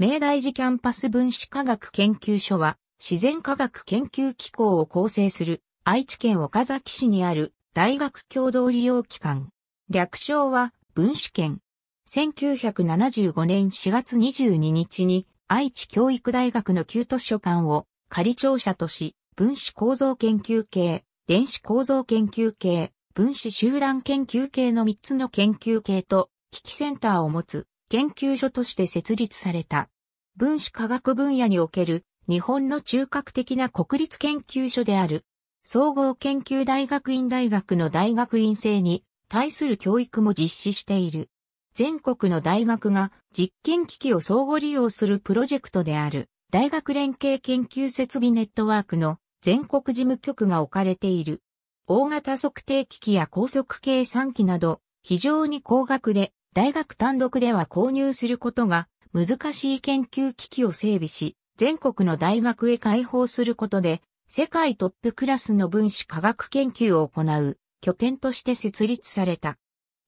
明大寺キャンパス分子科学研究所は、自然科学研究機構を構成する愛知県岡崎市にある大学共同利用機関。略称は分子圏。1975年4月22日に愛知教育大学の旧図書館を仮庁舎とし、分子構造研究系、電子構造研究系、分子集団研究系の3つの研究系と危機センターを持つ研究所として設立された。分子科学分野における日本の中核的な国立研究所である。総合研究大学院大学の大学院生に対する教育も実施している。全国の大学が実験機器を相互利用するプロジェクトである大学連携研究設備ネットワークの全国事務局が置かれている。大型測定機器や高速計算機など非常に高額で大学単独では購入することが難しい研究機器を整備し、全国の大学へ開放することで、世界トップクラスの分子科学研究を行う拠点として設立された。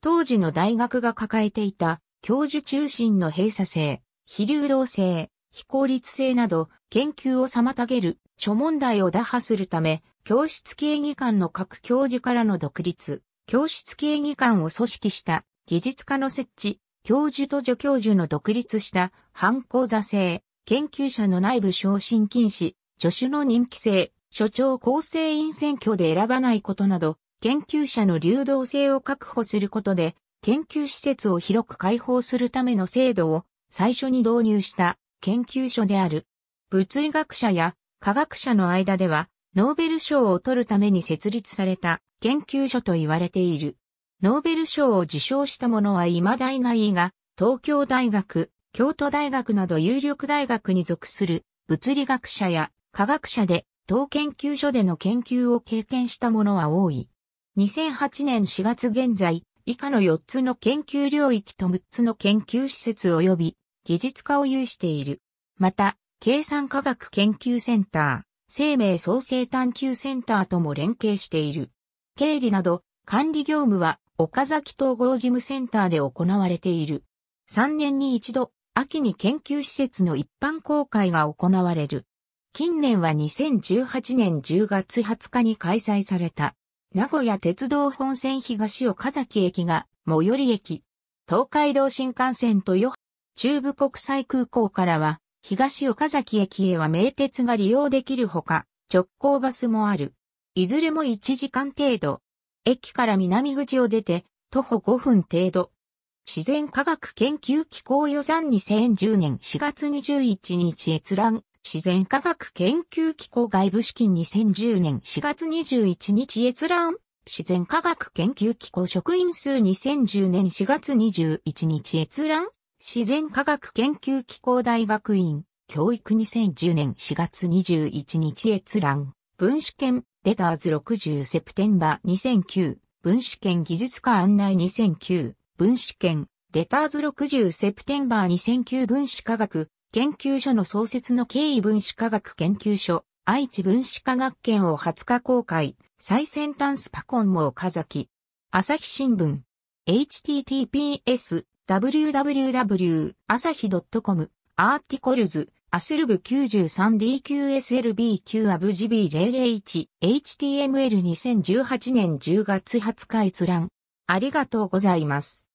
当時の大学が抱えていた教授中心の閉鎖性、非流動性、非効率性など研究を妨げる諸問題を打破するため、教室系議官の各教授からの独立、教室系議官を組織した技術家の設置、教授と助教授の独立した反行座制、研究者の内部昇進禁止、助手の任期制、所長構成員選挙で選ばないことなど、研究者の流動性を確保することで、研究施設を広く開放するための制度を最初に導入した研究所である。物理学者や科学者の間では、ノーベル賞を取るために設立された研究所と言われている。ノーベル賞を受賞した者は未だいないが、東京大学、京都大学など有力大学に属する物理学者や科学者で当研究所での研究を経験した者は多い。2008年4月現在、以下の4つの研究領域と6つの研究施設及び技術化を有している。また、計算科学研究センター、生命創生探求センターとも連携している。経理など管理業務は岡崎統合事務センターで行われている。3年に一度、秋に研究施設の一般公開が行われる。近年は2018年10月20日に開催された、名古屋鉄道本線東岡崎駅が最寄り駅、東海道新幹線とよ、中部国際空港からは、東岡崎駅へは名鉄が利用できるほか、直行バスもある。いずれも1時間程度、駅から南口を出て、徒歩5分程度。自然科学研究機構予算2010年4月21日閲覧。自然科学研究機構外部資金2010年4月21日閲覧。自然科学研究機構職員数2010年4月21日閲覧。自然科学研究機構大学院。教育2010年4月21日閲覧。分子研レターズ60セプテンバ2009、分子圏技術科案内2009、分子圏、レターズ60セプテンバー2009分子科学、研究所の創設の経緯分子科学研究所、愛知分子科学研を20日公開、最先端スパコンも岡崎。朝日新聞。https www 朝日 .com アーティコルズアスルブ9 3 d q s l b q アブジ B001 HTML2018 年10月20日閲覧。ありがとうございます。